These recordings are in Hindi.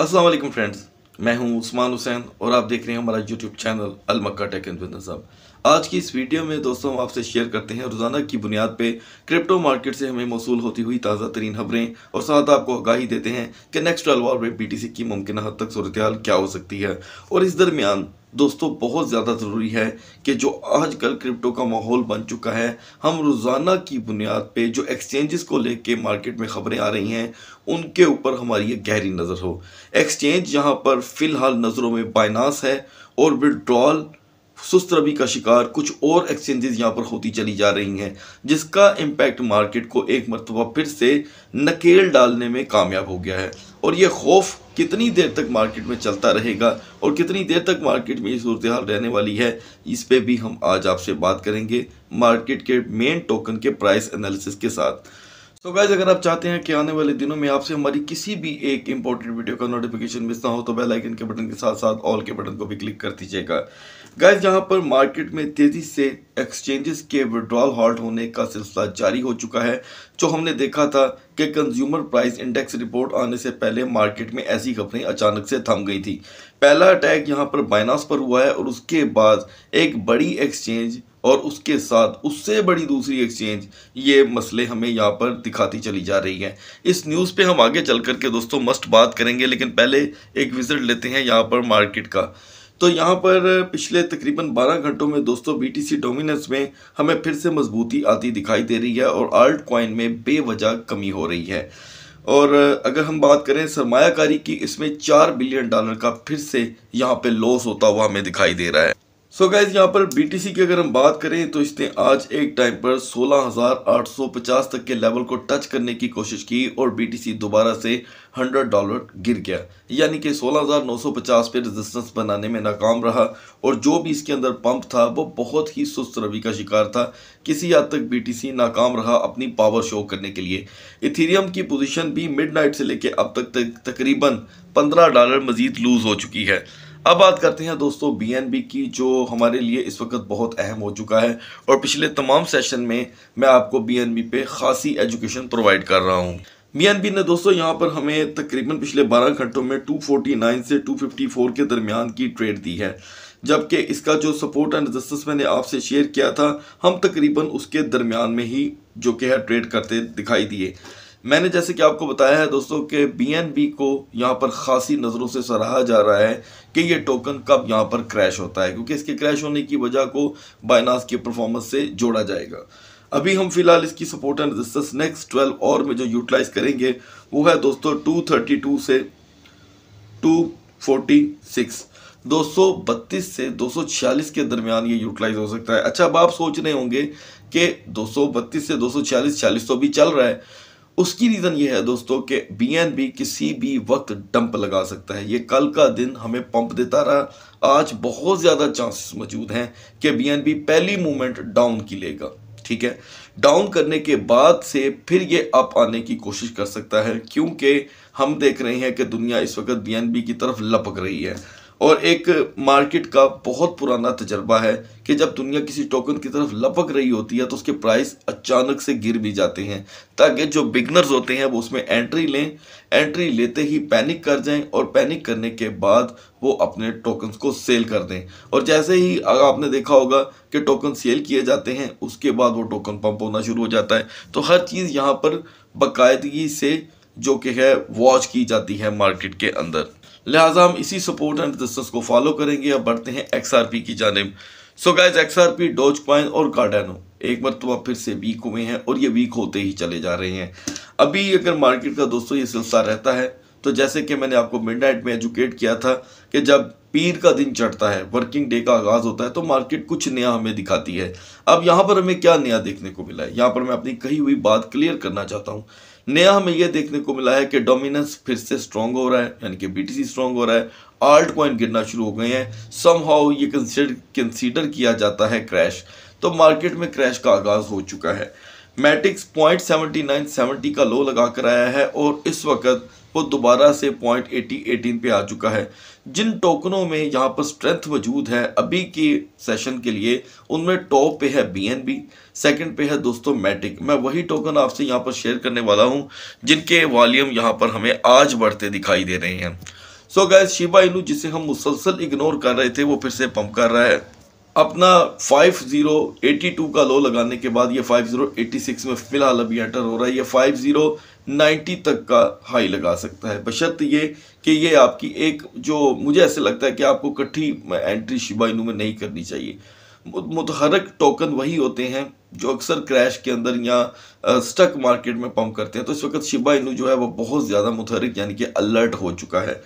अस्सलाम वालेकुम फ्रेंड्स मैं हूं उस्मान हुसैन और आप देख रहे हैं हमारा YouTube channel Al Makkah tech and business hub आज की इस वीडियो में दोस्तों हम आपसे शेयर करते हैं रोज़ाना की बुनियाद पे क्रिप्टो मार्केट से हमें मौसू होती हुई ताज़ा तरीन खबरें और साथ आपको आगाही देते हैं कि नेक्स्ट ट्वेल्व आवर में बी की मुमकिन हद तक सूरत क्या हो सकती है और इस दरमियान दोस्तों बहुत ज़्यादा ज़रूरी है कि जो आजकल क्रिप्टो का माहौल बन चुका है हम रोज़ाना की बुनियाद पे जो एक्सचेंजेस को लेके मार्केट में खबरें आ रही हैं उनके ऊपर हमारी ये गहरी नज़र हो एक्सचेंज यहाँ पर फ़िलहाल नज़रों में बाइनास है और विड्रॉल सुस्त रबी का शिकार कुछ और एक्सचेंजेस यहाँ पर होती चली जा रही हैं जिसका इम्पैक्ट मार्केट को एक मरतबा फिर से नकेल डालने में कामयाब हो गया है और ये खौफ कितनी देर तक मार्केट में चलता रहेगा और कितनी देर तक मार्केट में ये सूरत हाल रहने वाली है इस पर भी हम आज आपसे बात करेंगे मार्केट के मेन टोकन के प्राइस एनालिसिस के साथ तो गाइज अगर आप चाहते हैं कि आने वाले दिनों में आपसे हमारी किसी भी एक इंपॉर्टेंट वीडियो का नोटिफिकेशन मिस ना हो तो बेल आइकन के बटन के साथ साथ ऑल के बटन को भी क्लिक कर दीजिएगा गाइज जहां पर मार्केट में तेज़ी से एक्सचेंजेस के विड्रॉल हॉल्ट होने का सिलसिला जारी हो चुका है जो हमने देखा था कि कंज्यूमर प्राइस इंडेक्स रिपोर्ट आने से पहले मार्केट में ऐसी खबरें अचानक से थम गई थी पहला अटैक यहाँ पर बाइनास पर हुआ है और उसके बाद एक बड़ी एक्सचेंज और उसके साथ उससे बड़ी दूसरी एक्सचेंज ये मसले हमें यहाँ पर दिखाती चली जा रही है इस न्यूज़ पे हम आगे चल करके दोस्तों मस्ट बात करेंगे लेकिन पहले एक विजिट लेते हैं यहाँ पर मार्केट का तो यहाँ पर पिछले तकरीबन 12 घंटों में दोस्तों बीटीसी डोमिनेंस में हमें फिर से मजबूती आती दिखाई दे रही है और आर्ट कॉइन में बेवजह कमी हो रही है और अगर हम बात करें सरमाकारी की इसमें चार बिलियन डॉलर का फिर से यहाँ पे लॉस होता हुआ हमें दिखाई दे रहा है सो गैस गैज यहाँ पर बीटीसी की अगर हम बात करें तो इसने आज एक टाइम पर 16,850 तक के लेवल को टच करने की कोशिश की और बीटीसी दोबारा से 100 डॉलर गिर गया यानी कि 16,950 पे रेजिस्टेंस बनाने में नाकाम रहा और जो भी इसके अंदर पंप था वो बहुत ही सुस्त रवि का शिकार था किसी हद तक बीटीसी नाकाम रहा अपनी पावर शो करने के लिए इथीरियम की पोजीशन भी मिड से लेकर अब तक तकरीबन पंद्रह डॉलर मजीद लूज़ हो चुकी है अब बात करते हैं दोस्तों बीएनबी की जो हमारे लिए इस वक्त बहुत अहम हो चुका है और पिछले तमाम सेशन में मैं आपको बीएनबी पे खासी एजुकेशन प्रोवाइड कर रहा हूँ बीएनबी ने दोस्तों यहाँ पर हमें तकरीबन पिछले 12 घंटों में 249 से 254 के दरमियान की ट्रेड दी है जबकि इसका जो सपोर्ट एंड रजिस्टेंस मैंने आपसे शेयर किया था हम तकरीबन उसके दरमियान में ही जो कि है ट्रेड करते दिखाई दिए मैंने जैसे कि आपको बताया है दोस्तों कि बी को यहाँ पर ख़ासी नज़रों से सराहा जा रहा है कि ये टोकन कब यहाँ पर क्रैश होता है क्योंकि इसके क्रैश होने की वजह को बाइनास के परफॉर्मेंस से जोड़ा जाएगा अभी हम फिलहाल इसकी support and resistance next twelve hour में जो यूटिलाइज करेंगे वो है दोस्तों टू थर्टी टू से टू फोर्टी सिक्स दो सौ बत्तीस से दो सौ छियालीस के दरमियान ये यूटिलाइज हो सकता है अच्छा अब आप सोच रहे होंगे कि दो सौ बत्तीस से दो सौ छियालीस छियालीस तो अभी चल रहा है उसकी रीज़न ये है दोस्तों कि बी किसी भी वक्त डंप लगा सकता है ये कल का दिन हमें पंप देता रहा आज बहुत ज़्यादा चांसेस मौजूद हैं कि बी पहली मूवमेंट डाउन की लेगा ठीक है डाउन करने के बाद से फिर ये अप आने की कोशिश कर सकता है क्योंकि हम देख रहे हैं कि दुनिया इस वक्त बी की तरफ लपक रही है और एक मार्केट का बहुत पुराना तजर्बा है कि जब दुनिया किसी टोकन की तरफ लपक रही होती है तो उसके प्राइस अचानक से गिर भी जाते हैं ताकि जो बिगनर्स होते हैं वो उसमें एंट्री लें एंट्री लेते ही पैनिक कर जाएं और पैनिक करने के बाद वो अपने टोकन्स को सेल कर दें और जैसे ही अगर आपने देखा होगा कि टोकन सेल किए जाते हैं उसके बाद वो टोकन पंप होना शुरू हो जाता है तो हर चीज़ यहाँ पर बाकायदगी से जो कि है वॉच की जाती है मार्केट के अंदर लिहाजा हम इसी सपोर्ट एंड रजिस्टेंस को फॉलो करेंगे अब बढ़ते हैं एक्स आर पी की जानब so guys X R P Dogecoin और कार्डानो एक मरतबा तो फिर से वीक हुए हैं और ये वीक होते ही चले जा रहे हैं अभी अगर मार्केट का दोस्तों ये सिलसिला रहता है तो जैसे कि मैंने आपको नाइट में एजुकेट किया था कि जब पीर का दिन चढ़ता है वर्किंग डे का आगाज़ होता है तो मार्केट कुछ नया हमें दिखाती है अब यहाँ पर हमें क्या नया देखने को मिला है यहाँ पर मैं अपनी कही हुई बात क्लियर करना चाहता हूँ नया हमें यह देखने को मिला है कि डोमिनेंस फिर से स्ट्रांग हो रहा है यानी कि बी स्ट्रांग हो रहा है आल्ट कॉइन गिरना शुरू हो गए हैं सम हाउ ये कंसिडर किया जाता है क्रैश तो मार्केट में क्रैश का आगाज हो चुका है Matics point seventy nine seventy का लो लगा कर आया है और इस वक्त वो दोबारा से पॉइंट एटी एटीन पे आ चुका है जिन टोकनों में यहाँ पर स्ट्रेंथ मौजूद है अभी के सेशन के लिए उनमें टॉप पे है बी एन बी सेकेंड पे है दोस्तों मैटिक मैं वही टोकन आपसे यहाँ पर शेयर करने वाला हूँ जिनके वॉल्यूम यहाँ पर हमें आज बढ़ते दिखाई दे रहे हैं सो गैस शिबा इनू जिसे हम मुसलसल इग्नोर कर रहे थे वो फिर से पंप कर रहा है अपना 5082 का लो लगाने के बाद ये 5086 में फिलहाल अभी एंटर हो रहा है ये 90 तक का हाई लगा सकता है बशर्त ये कि ये आपकी एक जो मुझे ऐसे लगता है कि आपको कट्ठी एंट्री शिबा इनू में नहीं करनी चाहिए मुतहरक टोकन वही होते हैं जो अक्सर क्रैश के अंदर या स्टक मार्केट में पम्प करते हैं तो इस वक्त शिबा इनू जो है वो बहुत ज़्यादा मुतहरक यानी कि अलर्ट हो चुका है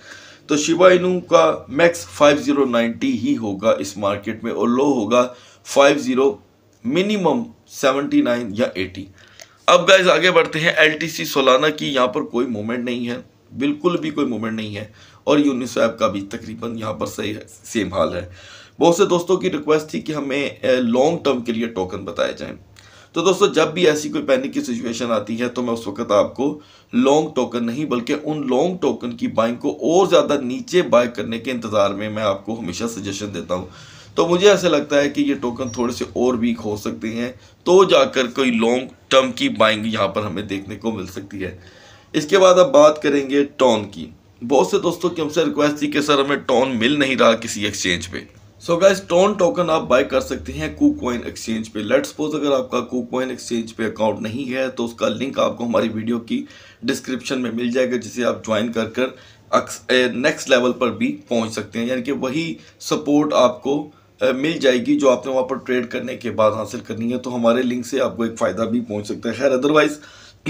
तो शिबा इनू का मैक्स 5090 ही होगा इस मार्केट में और लो होगा 50 मिनिमम 79 या एटी अब गाइज आगे बढ़ते हैं एल टी सोलाना की यहाँ पर कोई मूवमेंट नहीं है बिल्कुल भी कोई मूवमेंट नहीं है और यूनिसैप का भी तकरीबन यहाँ पर सही है सेम हाल है बहुत से दोस्तों की रिक्वेस्ट थी कि हमें लॉन्ग टर्म के लिए टोकन बताए जाएं तो दोस्तों जब भी ऐसी कोई पैनिक की सिचुएशन आती है तो मैं उस वक्त आपको लॉन्ग टोकन नहीं बल्कि उन लॉन्ग टोकन की बाइंग को और ज़्यादा नीचे बाय करने के इंतज़ार में मैं आपको हमेशा सजेशन देता हूँ तो मुझे ऐसा लगता है कि ये टोकन थोड़े से और वीक हो सकते हैं तो जाकर कोई लॉन्ग टर्म की बाइंग यहाँ पर हमें देखने को मिल सकती है इसके बाद अब बात करेंगे टॉन की बहुत से दोस्तों की हमसे रिक्वेस्ट थी कि सर हमें टॉन मिल नहीं रहा किसी एक्सचेंज पे सो गाइस टॉन टोकन आप बाय कर सकते हैं कू एक्सचेंज पे लेट सपोज अगर आपका कू एक्सचेंज पे अकाउंट नहीं है तो उसका लिंक आपको हमारी वीडियो की डिस्क्रिप्शन में मिल जाएगा जिसे आप ज्वाइन कर कर नेक्स्ट लेवल पर भी पहुंच सकते हैं यानी कि वही सपोर्ट आपको मिल जाएगी जो आपने वहाँ पर ट्रेड करने के बाद हासिल करनी है तो हमारे लिंक से आपको एक फ़ायदा भी पहुँच सकता है खैर अदरवाइज़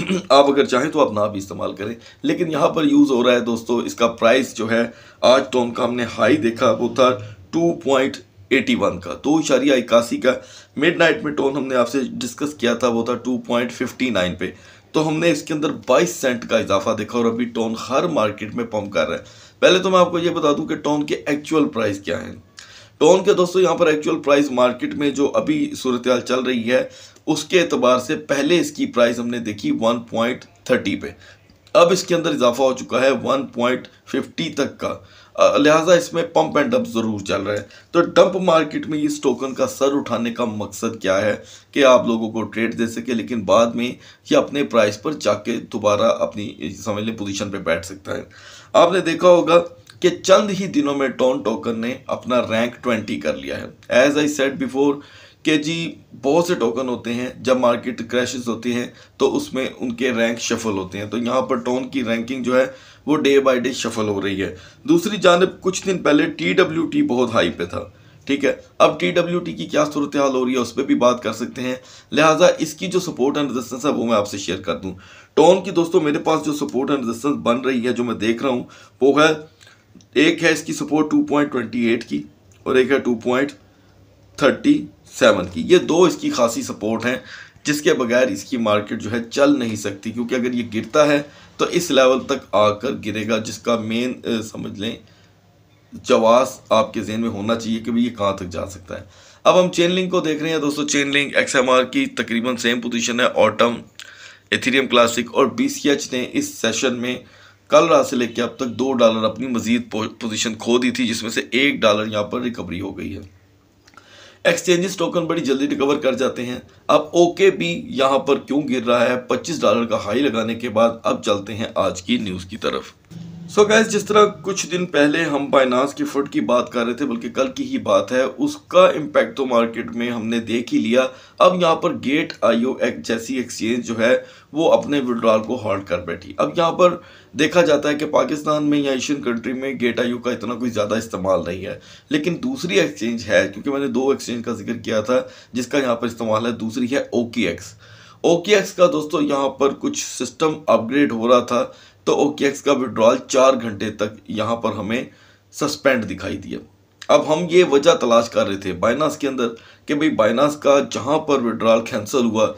आप अगर चाहें तो आप ना भी इस्तेमाल करें लेकिन यहाँ पर यूज़ हो रहा है दोस्तों इसका प्राइस जो है आज टोन तो का हमने हाई देखा वो था टू पॉइंट एटी वन का दो तो इशारिया इक्यासी का मिड नाइट में टोन हमने आपसे डिस्कस किया था वो था टू पॉइंट फिफ्टी नाइन पे तो हमने इसके अंदर बाईस सेंट का इजाफा देखा और अभी टोन हर मार्केट में पम्प कर रहा है पहले तो मैं आपको ये बता दूं कि टोन के एक्चुअल प्राइस क्या हैं टोन के दोस्तों यहाँ पर एक्चुअल प्राइस मार्केट में जो अभी सूरत चल रही है उसके एतबार से पहले इसकी प्राइस हमने देखी वन पॉइंट थर्टी पे अब इसके अंदर इजाफा हो चुका है वन पॉइंट फिफ्टी तक का लिहाजा इसमें पंप एंड डंप ज़रूर चल रहा है तो डंप मार्केट में इस टोकन का सर उठाने का मकसद क्या है कि आप लोगों को ट्रेड दे सके लेकिन बाद में ये अपने प्राइस पर जाके दोबारा अपनी समझ लें पोजिशन पर बैठ सकता है आपने देखा होगा कि चंद ही दिनों में टॉन टोकन ने अपना रैंक ट्वेंटी कर लिया है एज आई सेट बिफोर के जी बहुत से टोकन होते हैं जब मार्केट क्रैशेस होती हैं तो उसमें उनके रैंक शफल होते हैं तो यहाँ पर टोन की रैंकिंग जो है वो डे बाय डे शफल हो रही है दूसरी जानब कुछ दिन पहले टी डब्ल्यू टी बहुत हाई पे था ठीक है अब टी डब्ल्यू टी की क्या सूरत हाल हो रही है उस पर भी बात कर सकते हैं लिहाजा इसकी जो सपोर्ट एंड रेजिस्टेंस है वो मैं आपसे शेयर कर दूँ टोन की दोस्तों मेरे पास जो सपोर्ट एंड रेजिस्टेंस बन रही है जो मैं देख रहा हूँ वो है एक है इसकी सपोर्ट 2.28 की और एक है 2.37 की ये दो इसकी खासी सपोर्ट हैं जिसके बगैर इसकी मार्केट जो है चल नहीं सकती क्योंकि अगर ये गिरता है तो इस लेवल तक आकर गिरेगा जिसका मेन समझ लें जवास आपके जहन में होना चाहिए कि भाई ये कहाँ तक जा सकता है अब हम चेन लिंक को देख रहे हैं दोस्तों Chainlink X M R की तकरीबन सेम पोजिशन है ऑटम एथीरियम क्लासिक और बी सी एच ने इस सेशन में कल रात से लेकर अब तक दो डॉलर अपनी मजीद पोजीशन खो दी थी जिसमें से एक डॉलर यहाँ पर रिकवरी हो गई है एक्सचेंजेस टोकन बड़ी जल्दी रिकवर कर जाते हैं अब ओके भी यहाँ पर क्यों गिर रहा है 25 डॉलर का हाई लगाने के बाद अब चलते हैं आज की न्यूज़ की तरफ सो so गैस जिस तरह कुछ दिन पहले हम बाइनास की फुट की बात कर रहे थे बल्कि कल की ही बात है उसका इम्पैक्ट तो मार्केट में हमने देख ही लिया अब यहाँ पर गेट आईओ एक जैसी एक्सचेंज जो है वो अपने विड्रॉल को हॉल्ट कर बैठी अब यहाँ पर देखा जाता है कि पाकिस्तान में या एशियन कंट्री में गेट आईओ का इतना कोई ज़्यादा इस्तेमाल नहीं है लेकिन दूसरी एक्सचेंज है क्योंकि मैंने दो एक्सचेंज का जिक्र किया था जिसका यहाँ पर इस्तेमाल है दूसरी है ओकी का दोस्तों यहाँ पर कुछ सिस्टम अपग्रेड हो रहा था तो ओके का विड्रॉल चार घंटे तक यहाँ पर हमें सस्पेंड दिखाई दिया अब हम ये वजह तलाश कर रहे थे बाइनास के अंदर कि भाई बाइनास का जहाँ पर विड्रॉल कैंसिल हुआ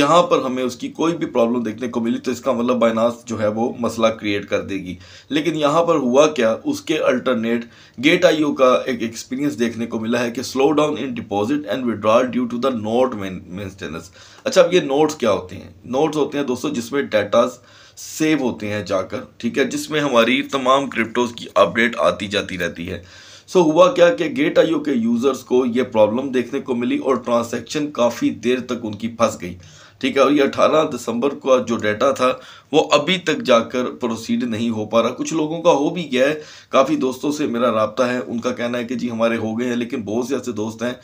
जहाँ पर हमें उसकी कोई भी प्रॉब्लम देखने को मिली तो इसका मतलब बाइनास जो है वो मसला क्रिएट कर देगी लेकिन यहाँ पर हुआ क्या उसके अल्टरनेट गेट आईओ का एक एक्सपीरियंस देखने को मिला है कि slow down in deposit and withdrawal due to the note maintenance अच्छा अब ये नोट्स क्या होते हैं नोट्स होते हैं दोस्तों जिसमें डाटाज़ सेव होते हैं जाकर ठीक है जिसमें हमारी तमाम क्रिप्टोज की अपडेट आती जाती रहती है सो so, हुआ क्या कि गेट आईओ के यूज़र्स को ये प्रॉब्लम देखने को मिली और ट्रांसैक्शन काफ़ी देर तक उनकी फंस गई ठीक है और ये अठारह दिसंबर का जो डाटा था वो अभी तक जाकर प्रोसीड नहीं हो पा रहा कुछ लोगों का हो भी गया है काफ़ी दोस्तों से मेरा रबता है उनका कहना है कि जी हमारे हो गए हैं लेकिन बहुत से ऐसे दोस्त हैं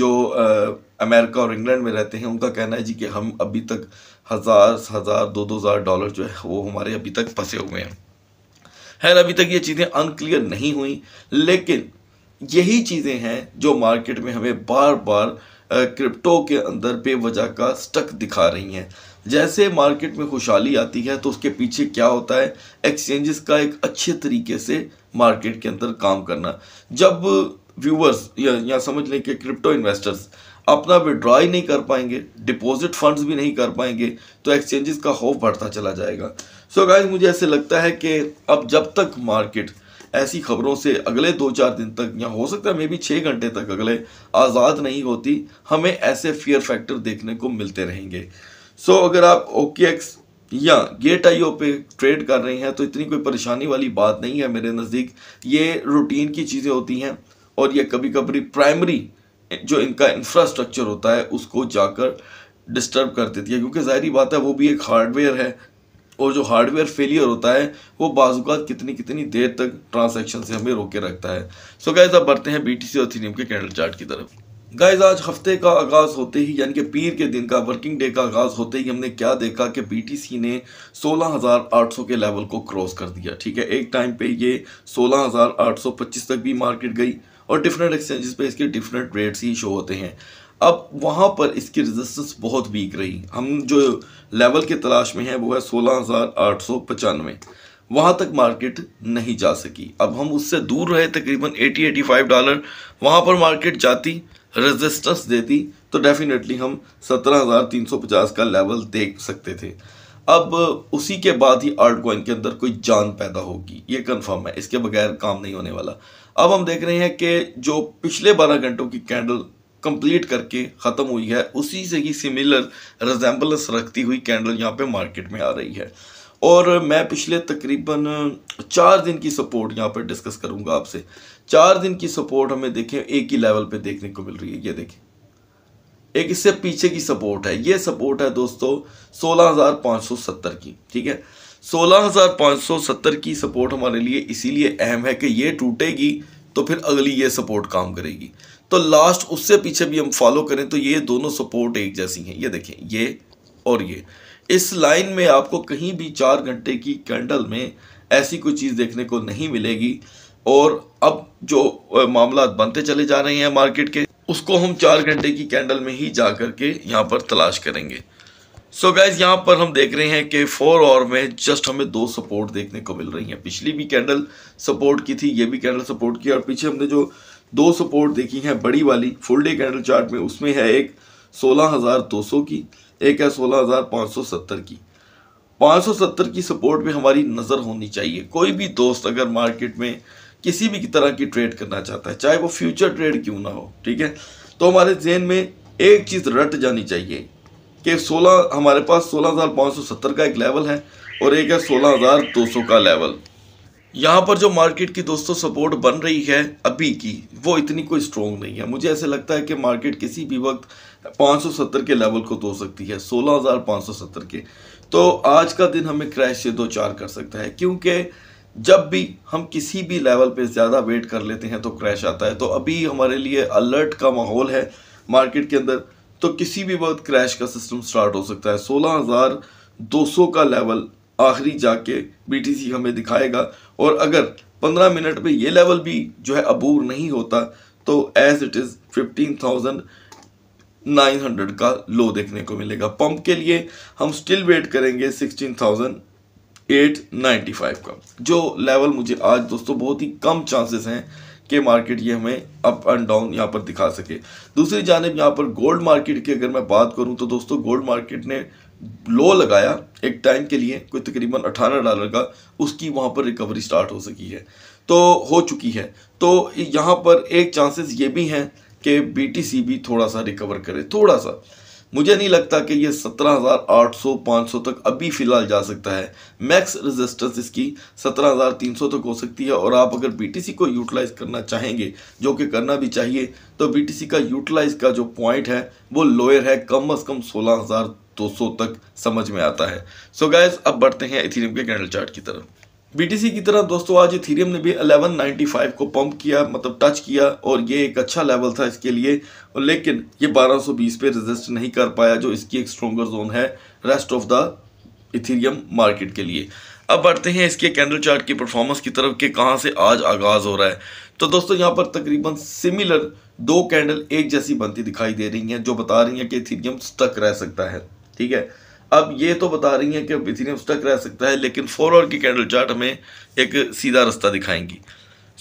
जो आ, अमेरिका और इंग्लैंड में रहते हैं उनका कहना है जी कि हम अभी तक हज़ार हज़ार दो दो हज़ार डॉलर जो है वो हमारे अभी तक फंसे हुए हैं खैर अभी तक ये चीज़ें अनक्लियर नहीं हुई लेकिन यही चीज़ें हैं जो मार्केट में हमें बार बार क्रिप्टो के अंदर बेवजह का स्टक दिखा रही हैं जैसे मार्केट में खुशहाली आती है तो उसके पीछे क्या होता है एक्सचेंजेस का एक अच्छे तरीके से मार्केट के अंदर काम करना जब व्यूवर्स या, या समझ लें कि क्रिप्टो इन्वेस्टर्स अपना विड्रॉ ही नहीं कर पाएंगे डिपॉजिट फंड्स भी नहीं कर पाएंगे तो एक्सचेंजेस का खौफ बढ़ता चला जाएगा सो so गाइज मुझे ऐसे लगता है कि अब जब तक मार्केट ऐसी खबरों से अगले दो चार दिन तक या हो सकता है मे बी छः घंटे तक अगले आज़ाद नहीं होती हमें ऐसे फियर फैक्टर देखने को मिलते रहेंगे सो so, अगर आप एक्स या गेट आईओ पे ट्रेड कर रहे हैं तो इतनी कोई परेशानी वाली बात नहीं है मेरे नज़दीक ये रूटीन की चीज़ें होती हैं और ये कभी कभी प्राइमरी जो इनका इंफ्रास्ट्रक्चर होता है उसको जाकर डिस्टर्ब कर देती है क्योंकि ज़ाहरी बात है वो भी एक हार्डवेयर है और जो हार्डवेयर फेलियर होता है वो बाजूकात कितनी कितनी देर तक ट्रांसैक्शन से हमें रोके रखता है सो so गाइज आप बढ़ते हैं बी और सी के कैंडल चार्ट की तरफ गाइज आज हफ्ते का आगाज़ होते ही यानी कि पीर के दिन का वर्किंग डे का आगाज़ होते ही हमने क्या देखा कि बीटीसी ने 16,800 के लेवल को क्रॉस कर दिया ठीक है एक टाइम पे ये 16,825 तक भी मार्केट गई और डिफरेंट एक्सचेंजेस पे इसके डिफरेंट रेट्स ही शो होते हैं अब वहाँ पर इसकी रेजिस्टेंस बहुत वीक रही हम जो लेवल के तलाश में है वो है सोलह हज़ार आठ सौ पचानवे वहाँ तक मार्केट नहीं जा सकी अब हम उससे दूर रहे तकरीबन 80-85 डॉलर वहाँ पर मार्केट जाती रेजिस्टेंस देती तो डेफिनेटली हम 17,350 का लेवल देख सकते थे अब उसी के बाद ही आर्ट कॉइन के अंदर कोई जान पैदा होगी ये कंफर्म है इसके बगैर काम नहीं होने वाला अब हम देख रहे हैं कि जो पिछले बारह घंटों की कैंडल कंप्लीट करके ख़त्म हुई है उसी से ही सिमिलर रजेम्बलेंस रखती हुई कैंडल यहाँ पे मार्केट में आ रही है और मैं पिछले तकरीबन चार दिन की सपोर्ट यहाँ पर डिस्कस करूँगा आपसे चार दिन की सपोर्ट हमें देखें एक ही लेवल पे देखने को मिल रही है ये देखें एक इससे पीछे की सपोर्ट है ये सपोर्ट है दोस्तों सोलह की ठीक है 16,570 की सपोर्ट हमारे लिए इसीलिए अहम है कि ये टूटेगी तो फिर अगली ये सपोर्ट काम करेगी तो लास्ट उससे पीछे भी हम फॉलो करें तो ये दोनों सपोर्ट एक जैसी हैं ये देखें ये और ये इस लाइन में आपको कहीं भी चार घंटे की कैंडल में ऐसी कोई चीज़ देखने को नहीं मिलेगी और अब जो मामला बनते चले जा रहे हैं मार्केट के उसको हम चार घंटे की कैंडल में ही जा करके यहाँ पर तलाश करेंगे सो so यहाँ पर हम देख रहे हैं कि फोर और में जस्ट हमें दो सपोर्ट देखने को मिल रही है पिछली भी कैंडल सपोर्ट की थी ये भी कैंडल सपोर्ट की और पीछे हमने जो दो सपोर्ट देखी है बड़ी वाली फुल डे कैंडल चार्ट में उसमें है एक 16,200 की एक है 16,570 की 570 की सपोर्ट में हमारी नज़र होनी चाहिए कोई भी दोस्त अगर मार्केट में किसी भी तरह की ट्रेड करना चाहता है चाहे वो फ्यूचर ट्रेड क्यों ना हो ठीक है तो हमारे जेन में एक चीज़ रट जानी चाहिए कि 16 हमारे पास 16,570 का एक लेवल है और एक है 16,200 का लेवल यहाँ पर जो मार्केट की दोस्तों सपोर्ट बन रही है अभी की वो इतनी कोई स्ट्रॉन्ग नहीं है मुझे ऐसा लगता है कि मार्केट किसी भी वक्त 570 के लेवल को तो सकती है 16,570 के तो आज का दिन हमें क्रैश से दो चार कर सकता है क्योंकि जब भी हम किसी भी लेवल पे ज़्यादा वेट कर लेते हैं तो क्रैश आता है तो अभी हमारे लिए अलर्ट का माहौल है मार्केट के अंदर तो किसी भी वक्त क्रैश का सिस्टम स्टार्ट हो सकता है 16,200 का लेवल आखिरी जाके बीटीसी हमें दिखाएगा और अगर 15 मिनट में ये लेवल भी जो है अबूर नहीं होता तो एज इट इज़ हंड्रेड का लो देखने को मिलेगा पंप के लिए हम स्टिल वेट करेंगे सिक्सटीन फाइव का जो लेवल मुझे आज दोस्तों बहुत ही कम चांसेस हैं के मार्केट ये हमें अप एंड डाउन यहाँ पर दिखा सके दूसरी जानब यहाँ पर गोल्ड मार्केट की अगर मैं बात करूँ तो दोस्तों गोल्ड मार्केट ने लो लगाया एक टाइम के लिए कोई तकरीबन 18 डॉलर का उसकी वहाँ पर रिकवरी स्टार्ट हो सकी है तो हो चुकी है तो यहाँ पर एक चांसेस ये भी हैं कि बी भी थोड़ा सा रिकवर करे थोड़ा सा मुझे नहीं लगता कि ये 17,800 500 तक अभी फ़िलहाल जा सकता है मैक्स रेजिस्टेंस इसकी 17,300 तक हो सकती है और आप अगर बीटीसी को यूटिलाइज़ करना चाहेंगे जो कि करना भी चाहिए तो बीटीसी का यूटिलाइज़ का जो पॉइंट है वो लोअर है कम अज़ कम 16,200 तक समझ में आता है सो so गायस अब बढ़ते हैं इथिनियम के कैंडल चार्ट की तरफ BTC की तरह दोस्तों आज इथीरियम ने भी 1195 को पंप किया मतलब टच किया और ये एक अच्छा लेवल था इसके लिए और लेकिन ये 1220 पे रेजिस्ट नहीं कर पाया जो इसकी एक स्ट्रोंगर जोन है rest of the Ethereum market के लिए अब बढ़ते हैं इसके कैंडल चार्ट की परफॉर्मेंस की तरफ कि कहाँ से आज आगाज़ हो रहा है तो दोस्तों यहाँ पर तकरीबन सिमिलर दो कैंडल एक जैसी बनती दिखाई दे रही हैं जो बता रही हैं कि इथीरियम स्टक रह सकता है ठीक है अब ये तो बता रही हैं कि अब इथीनियम स्टक रह सकता है लेकिन फोर आवर की कैंडल चार्ट हमें एक सीधा रास्ता दिखाएंगी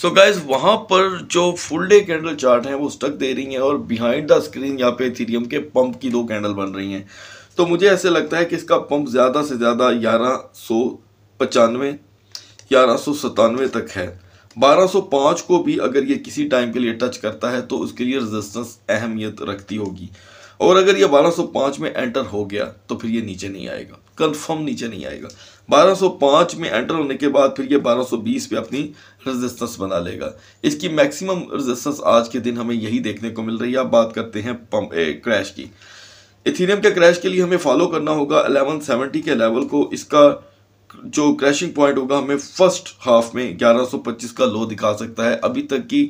सो so गाइज वहाँ पर जो फुल डे कैंडल चार्ट हैं वो स्टक दे रही हैं और बिहाइंड द स्क्रीन यहाँ पे इथीरियम के पंप की दो कैंडल बन रही हैं तो मुझे ऐसे लगता है कि इसका पंप ज़्यादा से ज़्यादा ग्यारह सौ पचानवे ग्यारह सौ सतानवे तक है 1205 को भी अगर ये किसी टाइम के लिए टच करता है तो उसके लिए रेजिस्टेंस अहमियत रखती होगी और अगर ये 1205 में एंटर हो गया तो फिर ये नीचे नहीं आएगा कंफर्म नीचे नहीं आएगा 1205 में एंटर होने के बाद फिर ये 1220 पे अपनी रेजिस्टेंस बना लेगा इसकी मैक्सिमम रेजिस्टेंस आज के दिन हमें यही देखने को मिल रही है अब बात करते हैं पंप ए, क्रैश की इथीरियम के क्रैश के लिए हमें फॉलो करना होगा अलेवन के लेवल को इसका जो क्रैशिंग पॉइंट होगा हमें फर्स्ट हाफ में ग्यारह का लो दिखा सकता है अभी तक की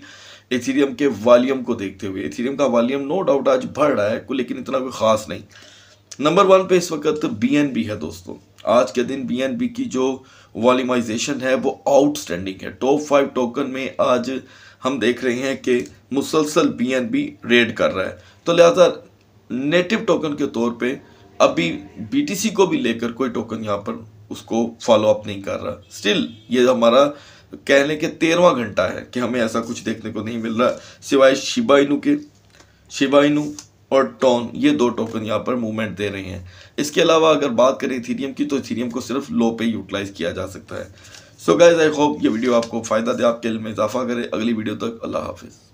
एथीरियम के वॉल्यूम को देखते हुए एथीरियम का वॉल्यूम नो डाउट आज बढ़ रहा है लेकिन इतना कोई ख़ास नहीं नंबर वन पे इस वक्त बी है दोस्तों आज के दिन बी की जो वॉल्यूमाइजेशन है वो आउटस्टैंडिंग है टॉप फाइव टोकन में आज हम देख रहे हैं कि मुसलसल बी रेड कर रहा है तो लिहाजा नेटिव टोकन के तौर पे अभी बी को भी लेकर कोई टोकन यहाँ पर उसको फॉलो अप नहीं कर रहा स्टिल ये हमारा कहने के तेरहवा घंटा है कि हमें ऐसा कुछ देखने को नहीं मिल रहा सिवाय शिबाइनू के शिबाइनू और टॉन ये दो टोकन यहाँ पर मूवमेंट दे रहे हैं इसके अलावा अगर बात करें इथीरियम की तो इथीरियम को सिर्फ लो पे यूटिलाइज़ किया जा सकता है सो गाइज आई होप ये वीडियो आपको फ़ायदा दे आपके इल में इजाफा करे अगली वीडियो तक अल्लाह हाफिज़